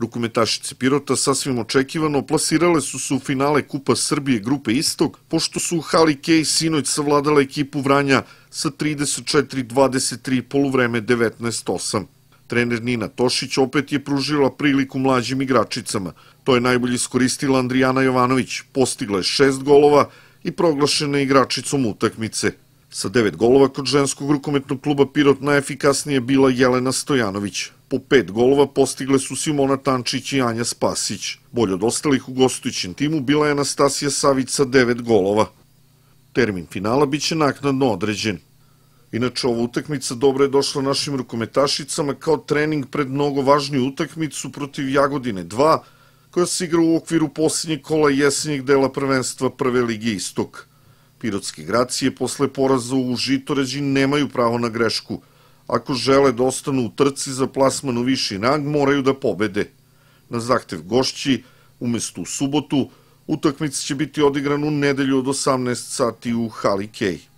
Rukometašice Pirota sasvim očekivano plasirale su se u finale Kupa Srbije Grupe Istog, pošto su u Hali Kej sinoć savladale ekipu Vranja sa 34-23 i polovreme 19-8. Trener Nina Tošić opet je pružila priliku mlađim igračicama. To je najbolje iskoristila Andrijana Jovanović, postigla je šest golova i proglašena je igračicom utakmice. Sa devet golova kod ženskog rukometnog kluba Pirot najefikasnije je bila Jelena Stojanović po pet golova postigle su Simona Tančić i Anja Spasić. Bolje od ostalih u gostujućem timu bila je Anastasija Savić sa devet golova. Termin finala biće naknadno određen. Inače, ova utakmica dobro je došla našim rukometašicama kao trening pred mnogo važniju utakmicu protiv Jagodine 2, koja se igra u okviru posljednje kola jesenjeg dela prvenstva Prve Ligi Istok. Pirotski gracije posle poraza u Žitoređi nemaju pravo na grešku – Ako žele da ostanu u trci za plasman u viši rang, moraju da pobede. Na zahtev gošći, umesto u subotu, utakmica će biti odigrana u nedelju od 18 sati u Hali Kej.